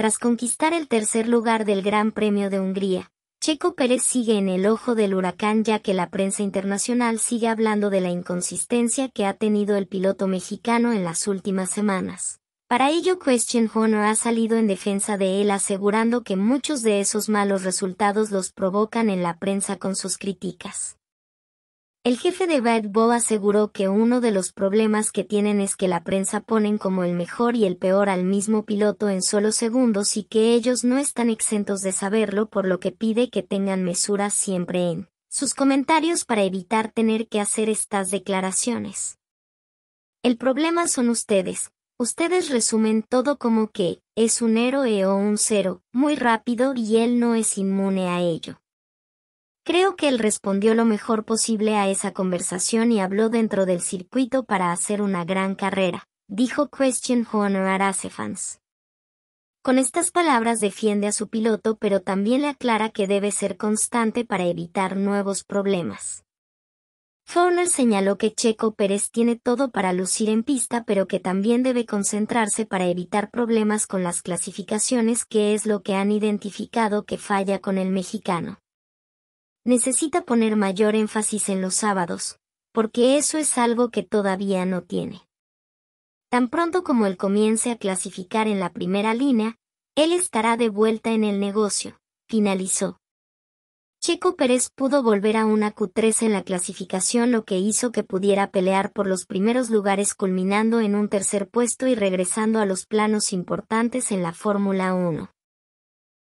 Tras conquistar el tercer lugar del Gran Premio de Hungría, Checo Pérez sigue en el ojo del huracán ya que la prensa internacional sigue hablando de la inconsistencia que ha tenido el piloto mexicano en las últimas semanas. Para ello Question Honor ha salido en defensa de él asegurando que muchos de esos malos resultados los provocan en la prensa con sus críticas. El jefe de Bad Bo aseguró que uno de los problemas que tienen es que la prensa ponen como el mejor y el peor al mismo piloto en solo segundos y que ellos no están exentos de saberlo por lo que pide que tengan mesura siempre en sus comentarios para evitar tener que hacer estas declaraciones. El problema son ustedes. Ustedes resumen todo como que es un héroe o un cero, muy rápido y él no es inmune a ello. Creo que él respondió lo mejor posible a esa conversación y habló dentro del circuito para hacer una gran carrera, dijo Question Honor Aracefans. Con estas palabras defiende a su piloto pero también le aclara que debe ser constante para evitar nuevos problemas. Horner señaló que Checo Pérez tiene todo para lucir en pista pero que también debe concentrarse para evitar problemas con las clasificaciones que es lo que han identificado que falla con el mexicano. Necesita poner mayor énfasis en los sábados, porque eso es algo que todavía no tiene. Tan pronto como él comience a clasificar en la primera línea, él estará de vuelta en el negocio, finalizó. Checo Pérez pudo volver a una Q3 en la clasificación lo que hizo que pudiera pelear por los primeros lugares culminando en un tercer puesto y regresando a los planos importantes en la Fórmula 1.